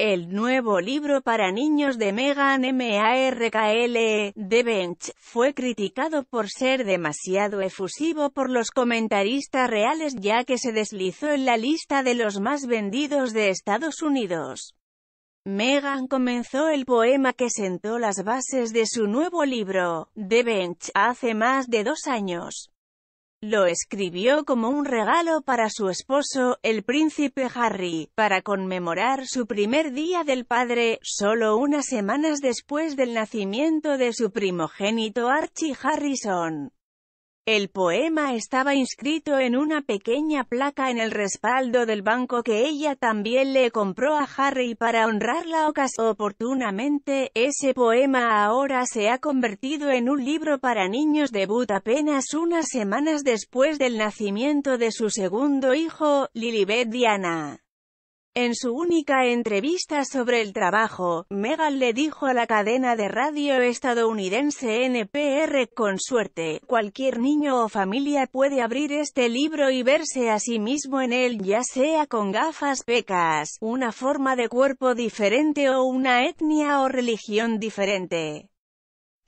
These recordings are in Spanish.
El nuevo libro para niños de Megan MARKLE, The Bench, fue criticado por ser demasiado efusivo por los comentaristas reales ya que se deslizó en la lista de los más vendidos de Estados Unidos. Megan comenzó el poema que sentó las bases de su nuevo libro, The Bench, hace más de dos años. Lo escribió como un regalo para su esposo, el príncipe Harry, para conmemorar su primer día del padre, solo unas semanas después del nacimiento de su primogénito Archie Harrison. El poema estaba inscrito en una pequeña placa en el respaldo del banco que ella también le compró a Harry para honrar la ocasión. Oportunamente, ese poema ahora se ha convertido en un libro para niños debut apenas unas semanas después del nacimiento de su segundo hijo, Lilibet Diana. En su única entrevista sobre el trabajo, Megan le dijo a la cadena de radio estadounidense NPR, con suerte, cualquier niño o familia puede abrir este libro y verse a sí mismo en él, ya sea con gafas pecas, una forma de cuerpo diferente o una etnia o religión diferente.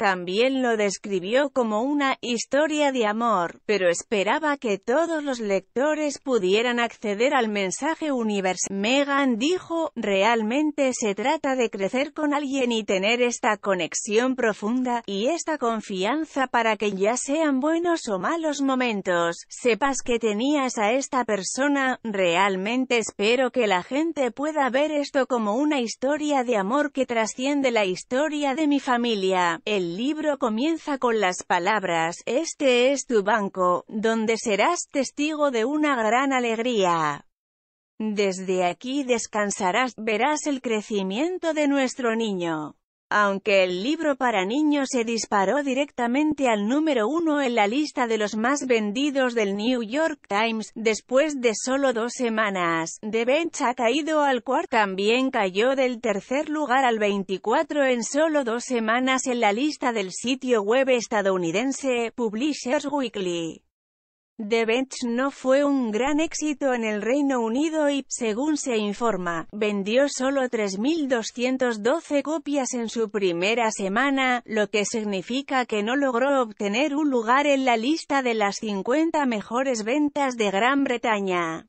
También lo describió como una «historia de amor», pero esperaba que todos los lectores pudieran acceder al mensaje universal. Megan dijo, «Realmente se trata de crecer con alguien y tener esta conexión profunda, y esta confianza para que ya sean buenos o malos momentos, sepas que tenías a esta persona, realmente espero que la gente pueda ver esto como una historia de amor que trasciende la historia de mi familia». El libro comienza con las palabras, este es tu banco, donde serás testigo de una gran alegría. Desde aquí descansarás, verás el crecimiento de nuestro niño. Aunque el libro para niños se disparó directamente al número uno en la lista de los más vendidos del New York Times, después de solo dos semanas, The Bench ha caído al cuarto. También cayó del tercer lugar al 24 en solo dos semanas en la lista del sitio web estadounidense Publishers Weekly. The Bench no fue un gran éxito en el Reino Unido y, según se informa, vendió solo 3.212 copias en su primera semana, lo que significa que no logró obtener un lugar en la lista de las 50 mejores ventas de Gran Bretaña.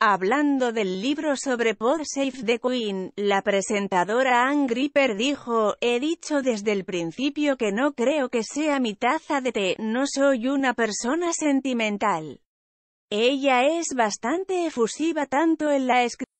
Hablando del libro sobre Podsafe safe the Queen, la presentadora Ann Gripper dijo, He dicho desde el principio que no creo que sea mi taza de té, no soy una persona sentimental. Ella es bastante efusiva tanto en la escritura